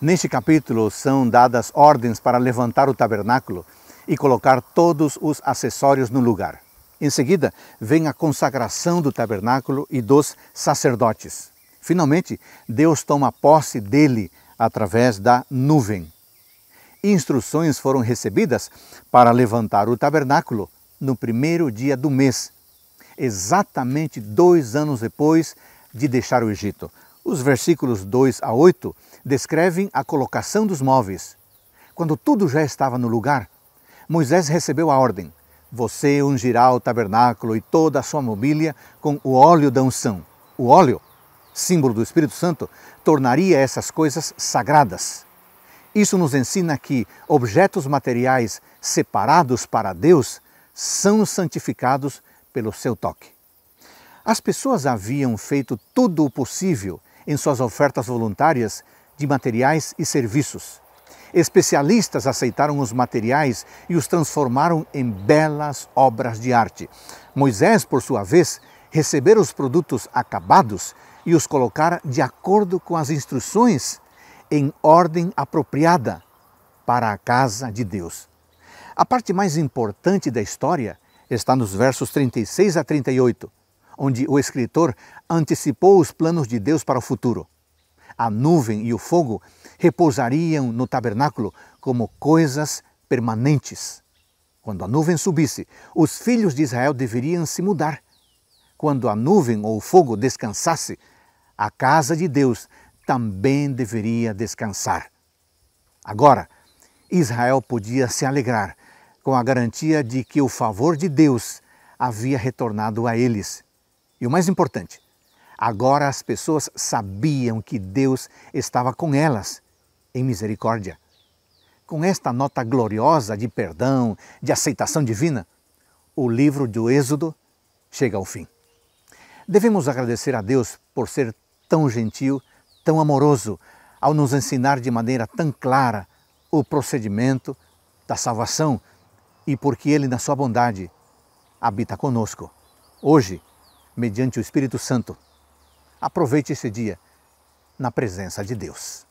Neste capítulo são dadas ordens para levantar o tabernáculo e colocar todos os acessórios no lugar. Em seguida, vem a consagração do tabernáculo e dos sacerdotes. Finalmente, Deus toma posse dele através da nuvem. Instruções foram recebidas para levantar o tabernáculo no primeiro dia do mês, exatamente dois anos depois de deixar o Egito, os versículos 2 a 8 descrevem a colocação dos móveis. Quando tudo já estava no lugar, Moisés recebeu a ordem: Você ungirá o tabernáculo e toda a sua mobília com o óleo da unção. O óleo, símbolo do Espírito Santo, tornaria essas coisas sagradas. Isso nos ensina que objetos materiais separados para Deus são santificados pelo seu toque. As pessoas haviam feito tudo o possível em suas ofertas voluntárias de materiais e serviços. Especialistas aceitaram os materiais e os transformaram em belas obras de arte. Moisés, por sua vez, recebera os produtos acabados e os colocara de acordo com as instruções em ordem apropriada para a casa de Deus. A parte mais importante da história está nos versos 36 a 38, onde o escritor antecipou os planos de Deus para o futuro. A nuvem e o fogo repousariam no tabernáculo como coisas permanentes. Quando a nuvem subisse, os filhos de Israel deveriam se mudar. Quando a nuvem ou o fogo descansasse, a casa de Deus também deveria descansar. Agora, Israel podia se alegrar com a garantia de que o favor de Deus havia retornado a eles e o mais importante, agora as pessoas sabiam que Deus estava com elas em misericórdia. Com esta nota gloriosa de perdão, de aceitação divina, o livro do Êxodo chega ao fim. Devemos agradecer a Deus por ser tão gentil, tão amoroso, ao nos ensinar de maneira tão clara o procedimento da salvação e porque Ele, na sua bondade, habita conosco, hoje mediante o Espírito Santo. Aproveite esse dia na presença de Deus.